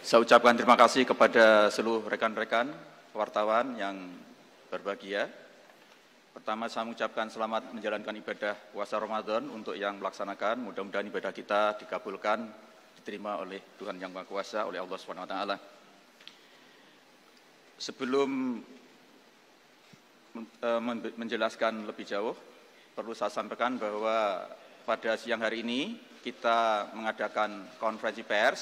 Saya ucapkan terima kasih kepada seluruh rekan-rekan wartawan yang berbahagia. Pertama saya mengucapkan selamat menjalankan ibadah puasa Ramadan untuk yang melaksanakan. Mudah-mudahan ibadah kita dikabulkan, diterima oleh Tuhan Yang Maha Kuasa, oleh Allah Subhanahu wa taala. Sebelum eh, menjelaskan lebih jauh, perlu saya sampaikan bahwa pada siang hari ini kita mengadakan konferensi pers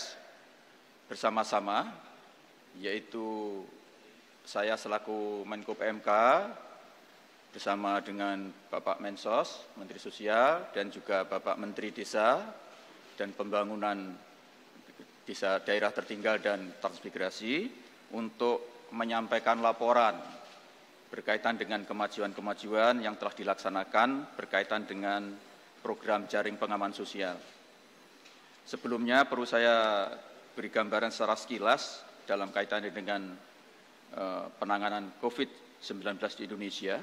bersama-sama, yaitu saya selaku Menko PMK bersama dengan Bapak Mensos, Menteri Sosial, dan juga Bapak Menteri Desa dan Pembangunan Desa Daerah Tertinggal dan Transmigrasi untuk menyampaikan laporan berkaitan dengan kemajuan-kemajuan yang telah dilaksanakan berkaitan dengan program jaring pengaman sosial. Sebelumnya perlu saya beri gambaran secara sekilas dalam kaitannya dengan eh, penanganan COVID-19 di Indonesia.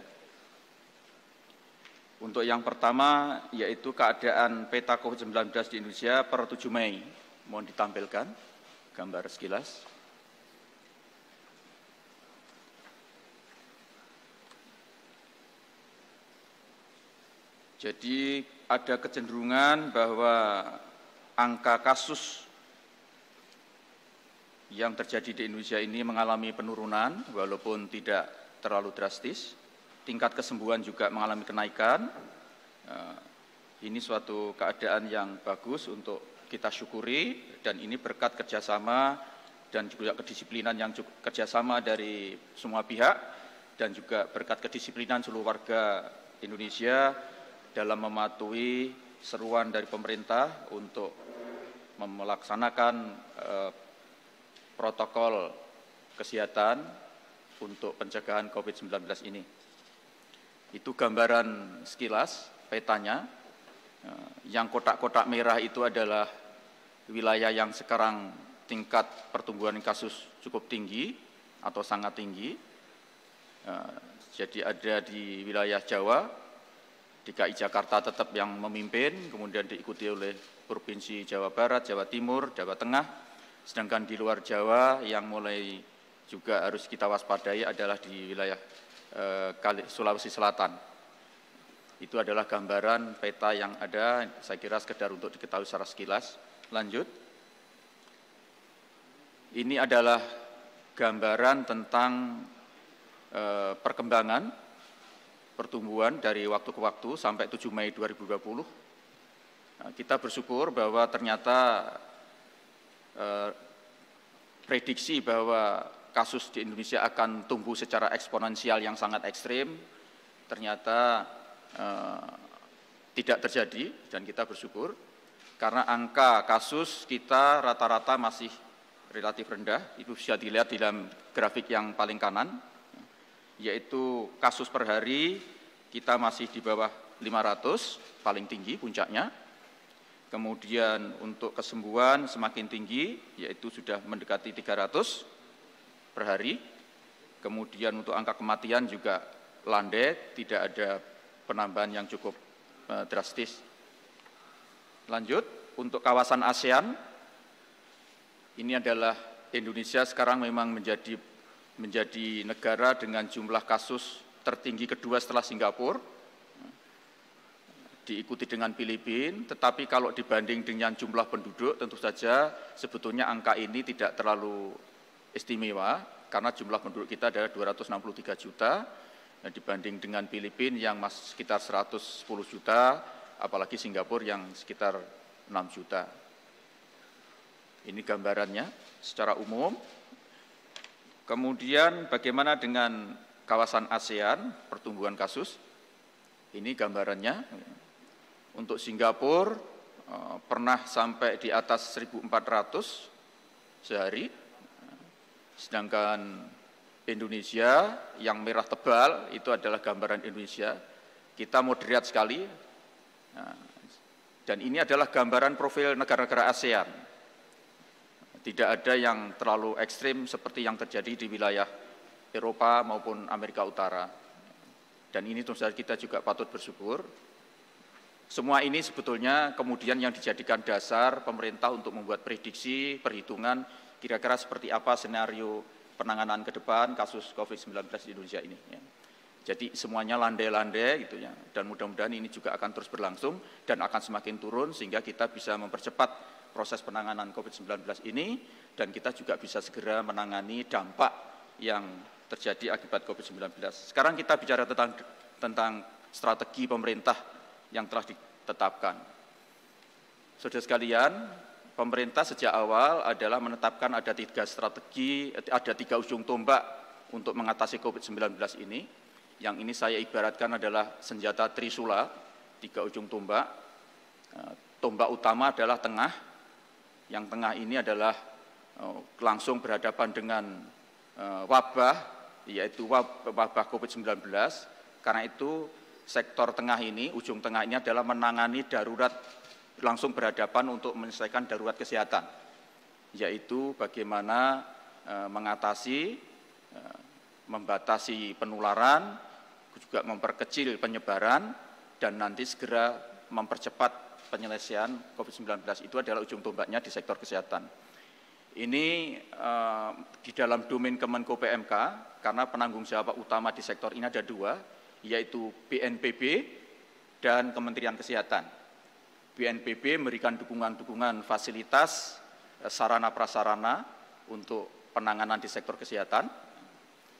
Untuk yang pertama yaitu keadaan peta COVID-19 di Indonesia per 7 Mei. Mohon ditampilkan gambar sekilas. Jadi ada kecenderungan bahwa angka kasus yang terjadi di Indonesia ini mengalami penurunan walaupun tidak terlalu drastis. Tingkat kesembuhan juga mengalami kenaikan. Eh, ini suatu keadaan yang bagus untuk kita syukuri dan ini berkat kerjasama dan juga kedisiplinan yang cukup, kerjasama dari semua pihak dan juga berkat kedisiplinan seluruh warga Indonesia dalam mematuhi seruan dari pemerintah untuk melaksanakan eh, protokol kesehatan untuk pencegahan COVID-19 ini. Itu gambaran sekilas petanya. Eh, yang kotak-kotak merah itu adalah wilayah yang sekarang tingkat pertumbuhan kasus cukup tinggi atau sangat tinggi. Eh, jadi ada di wilayah Jawa, DKI Jakarta tetap yang memimpin, kemudian diikuti oleh Provinsi Jawa Barat, Jawa Timur, Jawa Tengah, Sedangkan di luar Jawa yang mulai juga harus kita waspadai adalah di wilayah eh, Sulawesi Selatan. Itu adalah gambaran peta yang ada, saya kira sekedar untuk diketahui secara sekilas. Lanjut. Ini adalah gambaran tentang eh, perkembangan pertumbuhan dari waktu ke waktu sampai 7 Mei 2020. Nah, kita bersyukur bahwa ternyata Eh, prediksi bahwa kasus di Indonesia akan tumbuh secara eksponensial yang sangat ekstrim, ternyata eh, tidak terjadi dan kita bersyukur karena angka kasus kita rata-rata masih relatif rendah. Itu bisa dilihat di dalam grafik yang paling kanan, yaitu kasus per hari kita masih di bawah 500 paling tinggi puncaknya kemudian untuk kesembuhan semakin tinggi, yaitu sudah mendekati 300 per hari, kemudian untuk angka kematian juga landai, tidak ada penambahan yang cukup eh, drastis. Lanjut, untuk kawasan ASEAN, ini adalah Indonesia sekarang memang menjadi menjadi negara dengan jumlah kasus tertinggi kedua setelah Singapura, diikuti dengan Filipina, tetapi kalau dibanding dengan jumlah penduduk tentu saja sebetulnya angka ini tidak terlalu istimewa karena jumlah penduduk kita adalah 263 juta dan nah, dibanding dengan Filipina yang sekitar 110 juta, apalagi Singapura yang sekitar 6 juta. Ini gambarannya secara umum. Kemudian bagaimana dengan kawasan ASEAN pertumbuhan kasus? Ini gambarannya. Untuk Singapura eh, pernah sampai di atas 1.400 sehari, sedangkan Indonesia yang merah tebal itu adalah gambaran Indonesia. Kita moderat sekali, nah, dan ini adalah gambaran profil negara-negara ASEAN. Tidak ada yang terlalu ekstrim seperti yang terjadi di wilayah Eropa maupun Amerika Utara. Dan ini tentu saja kita juga patut bersyukur semua ini sebetulnya kemudian yang dijadikan dasar pemerintah untuk membuat prediksi, perhitungan kira-kira seperti apa senario penanganan ke depan kasus COVID-19 di Indonesia ini. Ya. Jadi semuanya landai-landai gitu ya. Dan mudah-mudahan ini juga akan terus berlangsung dan akan semakin turun sehingga kita bisa mempercepat proses penanganan COVID-19 ini dan kita juga bisa segera menangani dampak yang terjadi akibat COVID-19. Sekarang kita bicara tentang tentang strategi pemerintah yang telah ditetapkan. Saudara sekalian, pemerintah sejak awal adalah menetapkan ada tiga strategi, ada tiga ujung tombak untuk mengatasi COVID-19 ini. Yang ini saya ibaratkan adalah senjata trisula, tiga ujung tombak. Eh, tombak utama adalah tengah, yang tengah ini adalah eh, langsung berhadapan dengan eh, wabah, yaitu wabah COVID-19. Karena itu sektor tengah ini, ujung tengahnya adalah menangani darurat langsung berhadapan untuk menyelesaikan darurat kesehatan, yaitu bagaimana eh, mengatasi, eh, membatasi penularan, juga memperkecil penyebaran, dan nanti segera mempercepat penyelesaian COVID-19 itu adalah ujung tombaknya di sektor kesehatan. Ini eh, di dalam domain Kemenko PMK, karena penanggung jawab utama di sektor ini ada dua, yaitu BNPB dan Kementerian Kesehatan. BNPB memberikan dukungan-dukungan fasilitas eh, sarana-prasarana untuk penanganan di sektor kesehatan,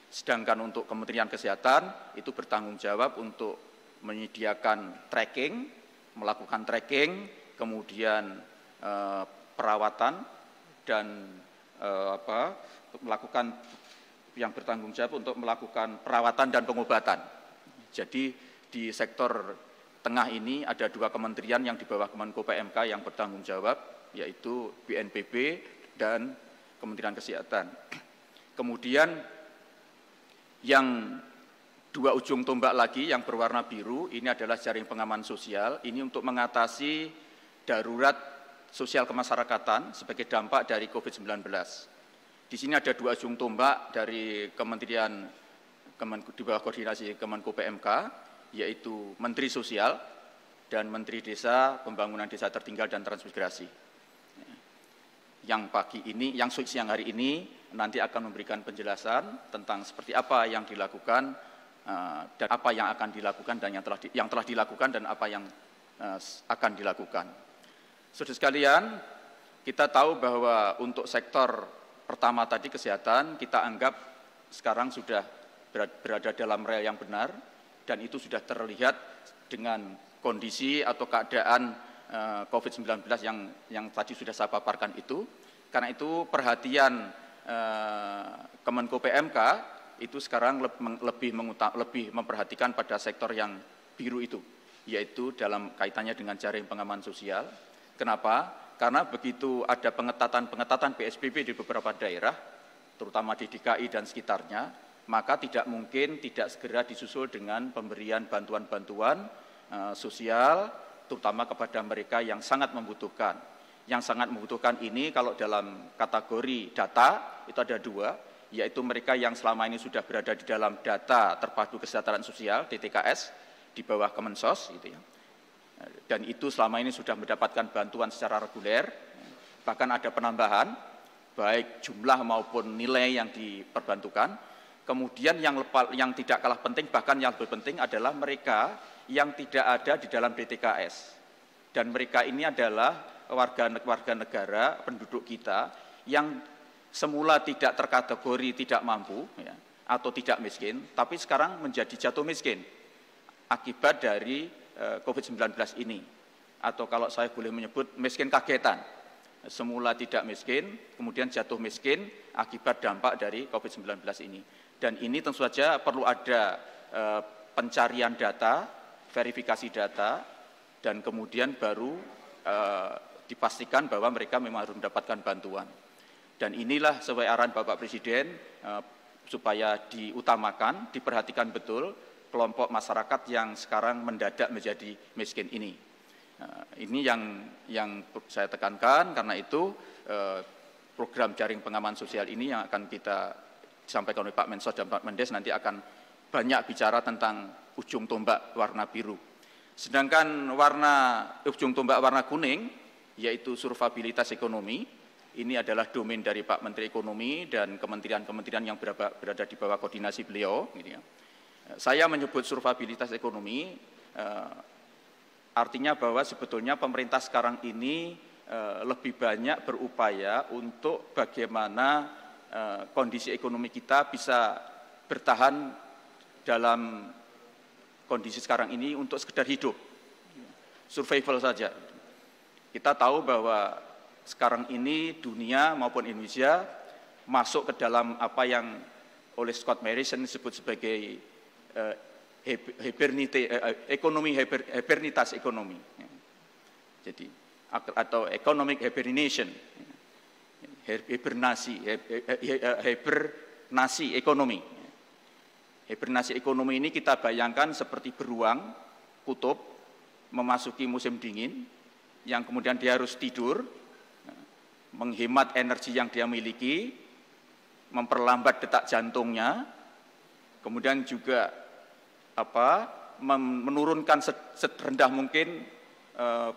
sedangkan untuk Kementerian Kesehatan itu bertanggung jawab untuk menyediakan tracking, melakukan tracking, kemudian e, perawatan dan e, apa, melakukan yang bertanggung jawab untuk melakukan perawatan dan pengobatan. Jadi di sektor tengah ini ada dua kementerian yang di bawah Kemenko PMK yang bertanggung jawab, yaitu BNPB dan Kementerian Kesehatan. Kemudian yang dua ujung tombak lagi yang berwarna biru, ini adalah jaring pengaman sosial, ini untuk mengatasi darurat sosial kemasyarakatan sebagai dampak dari COVID-19. Di sini ada dua ujung tombak dari Kementerian Kemenku, di bawah koordinasi Kemenko PMK, yaitu Menteri Sosial dan Menteri Desa, Pembangunan Desa Tertinggal dan Transmigrasi. Yang pagi ini, yang siang hari ini, nanti akan memberikan penjelasan tentang seperti apa yang dilakukan eh, dan apa yang akan dilakukan dan yang telah di, yang telah dilakukan dan apa yang eh, akan dilakukan. Saudara sekalian, kita tahu bahwa untuk sektor pertama tadi kesehatan kita anggap sekarang sudah berada dalam rel yang benar dan itu sudah terlihat dengan kondisi atau keadaan eh, COVID-19 yang yang tadi sudah saya paparkan itu. Karena itu perhatian eh, Kemenko PMK itu sekarang lebih lebih memperhatikan pada sektor yang biru itu, yaitu dalam kaitannya dengan jaring pengaman sosial. Kenapa? Karena begitu ada pengetatan-pengetatan PSBB di beberapa daerah, terutama di DKI dan sekitarnya, maka tidak mungkin tidak segera disusul dengan pemberian bantuan-bantuan eh, sosial, terutama kepada mereka yang sangat membutuhkan. Yang sangat membutuhkan ini kalau dalam kategori data itu ada dua, yaitu mereka yang selama ini sudah berada di dalam data terpadu kesejahteraan sosial (DTKS) di bawah Kemensos, gitu ya. Dan itu selama ini sudah mendapatkan bantuan secara reguler, bahkan ada penambahan baik jumlah maupun nilai yang diperbantukan Kemudian yang, lepa, yang tidak kalah penting, bahkan yang lebih penting adalah mereka yang tidak ada di dalam DTKS. Dan mereka ini adalah warga, warga negara, penduduk kita, yang semula tidak terkategori tidak mampu ya, atau tidak miskin, tapi sekarang menjadi jatuh miskin akibat dari eh, COVID-19 ini. Atau kalau saya boleh menyebut miskin kagetan semula tidak miskin, kemudian jatuh miskin akibat dampak dari COVID-19 ini. Dan ini tentu saja perlu ada e, pencarian data, verifikasi data, dan kemudian baru e, dipastikan bahwa mereka memang harus mendapatkan bantuan. Dan inilah sesuai arahan Bapak Presiden e, supaya diutamakan, diperhatikan betul kelompok masyarakat yang sekarang mendadak menjadi miskin ini. Nah, ini yang yang saya tekankan karena itu eh, program jaring pengaman sosial ini yang akan kita sampaikan oleh Pak Mensos dan Pak Mendes nanti akan banyak bicara tentang ujung tombak warna biru. Sedangkan warna ujung tombak warna kuning yaitu survabilitas ekonomi ini adalah domain dari Pak Menteri Ekonomi dan kementerian-kementerian yang berada di bawah koordinasi beliau. Gitu ya. Saya menyebut survabilitas ekonomi eh, Artinya bahwa sebetulnya pemerintah sekarang ini eh, lebih banyak berupaya untuk bagaimana eh, kondisi ekonomi kita bisa bertahan dalam kondisi sekarang ini untuk sekedar hidup, survival saja. Kita tahu bahwa sekarang ini dunia maupun Indonesia masuk ke dalam apa yang oleh Scott Morrison disebut sebagai eh, hibernite, eh, eh, ekonomi hipernitas hibernitas ekonomi. Ya. Jadi atau economic hibernation, ya. hibernasi, eh, hibernasi ekonomi. Ya. Hibernasi ekonomi ini kita bayangkan seperti beruang kutub memasuki musim dingin, yang kemudian dia harus tidur, menghemat energi yang dia miliki, memperlambat detak jantungnya, kemudian juga apa menurunkan serendah mungkin eh,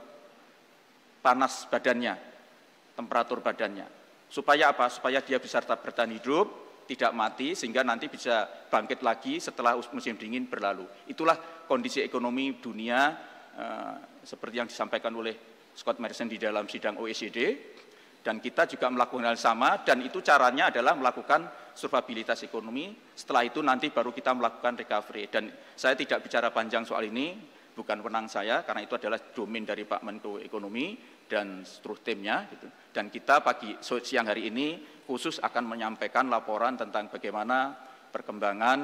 panas badannya, temperatur badannya. Supaya apa? Supaya dia bisa tetap bertahan hidup, tidak mati, sehingga nanti bisa bangkit lagi setelah musim dingin berlalu. Itulah kondisi ekonomi dunia eh, seperti yang disampaikan oleh Scott Morrison di dalam sidang OECD. Dan kita juga melakukan hal sama, dan itu caranya adalah melakukan Survabilitas ekonomi. Setelah itu nanti baru kita melakukan recovery. Dan saya tidak bicara panjang soal ini, bukan wenang saya, karena itu adalah domain dari Pak Menko Ekonomi dan seluruh timnya. Gitu. Dan kita pagi siang hari ini khusus akan menyampaikan laporan tentang bagaimana perkembangan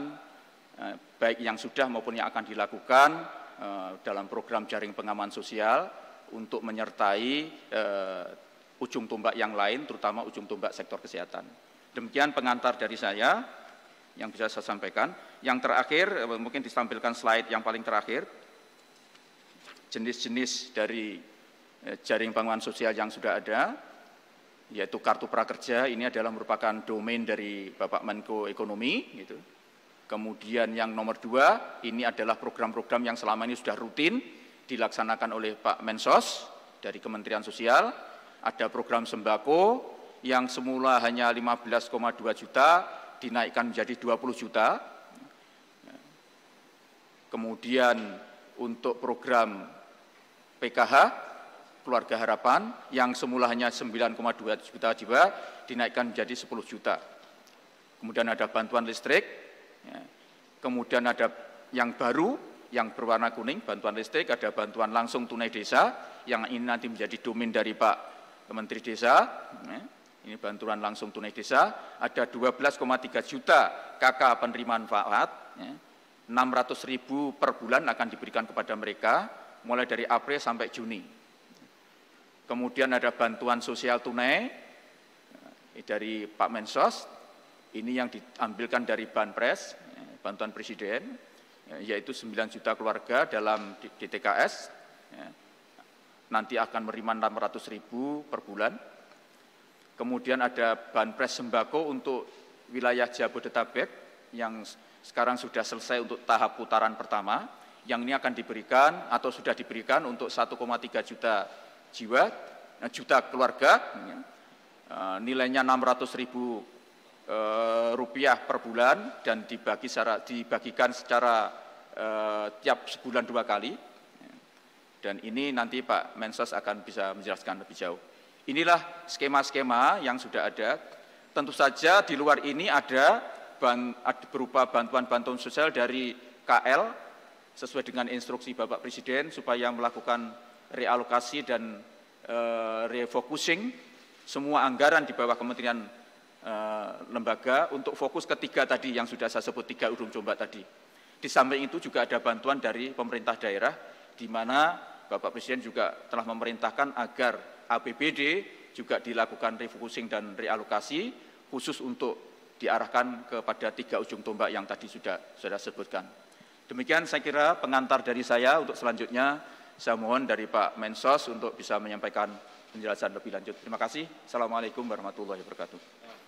eh, baik yang sudah maupun yang akan dilakukan eh, dalam program jaring pengaman sosial untuk menyertai eh, ujung tombak yang lain, terutama ujung tombak sektor kesehatan. Demikian pengantar dari saya yang bisa saya sampaikan. Yang terakhir, eh, mungkin ditampilkan slide yang paling terakhir, jenis-jenis dari eh, jaring bangunan sosial yang sudah ada, yaitu kartu prakerja, ini adalah merupakan domain dari Bapak Menko Ekonomi. Gitu. Kemudian yang nomor dua, ini adalah program-program yang selama ini sudah rutin dilaksanakan oleh Pak Mensos dari Kementerian Sosial, ada program sembako, yang semula hanya 15,2 juta dinaikkan menjadi 20 juta. Kemudian untuk program PKH Keluarga Harapan yang semula hanya 9,2 juta jiwa dinaikkan menjadi 10 juta. Kemudian ada bantuan listrik, ya. kemudian ada yang baru yang berwarna kuning bantuan listrik, ada bantuan langsung tunai desa yang ini nanti menjadi domin dari Pak Menteri Desa. Ya ini bantuan langsung tunai desa, ada 12,3 juta KK penerima manfaat, ya. 600 ribu per bulan akan diberikan kepada mereka, mulai dari April sampai Juni. Kemudian ada bantuan sosial tunai ya, dari Pak Mensos, ini yang diambilkan dari Banpres, ya, bantuan Presiden, ya, yaitu 9 juta keluarga dalam DTKS, nanti akan menerima 600 ribu per bulan, Kemudian ada Banpres Sembako untuk wilayah Jabodetabek yang sekarang sudah selesai untuk tahap putaran pertama, yang ini akan diberikan atau sudah diberikan untuk 1,3 juta jiwa, eh, juta keluarga, eh, nilainya 600 ribu eh, rupiah per bulan dan dibagi secara, dibagikan secara tiap sebulan dua kali. Dan ini nanti Pak Mensos akan bisa menjelaskan lebih jauh. Inilah skema-skema yang sudah ada. Tentu saja di luar ini ada berupa bantuan-bantuan sosial dari KL sesuai dengan instruksi Bapak Presiden supaya melakukan realokasi dan eh, refocusing semua anggaran di bawah Kementerian eh, Lembaga untuk fokus ketiga tadi yang sudah saya sebut tiga urung coba tadi. Di samping itu juga ada bantuan dari pemerintah daerah di mana Bapak Presiden juga telah memerintahkan agar APBD juga dilakukan refocusing dan realokasi khusus untuk diarahkan kepada tiga ujung tombak yang tadi sudah sudah sebutkan. Demikian saya kira pengantar dari saya untuk selanjutnya saya mohon dari Pak Mensos untuk bisa menyampaikan penjelasan lebih lanjut. Terima kasih. Assalamualaikum warahmatullahi wabarakatuh.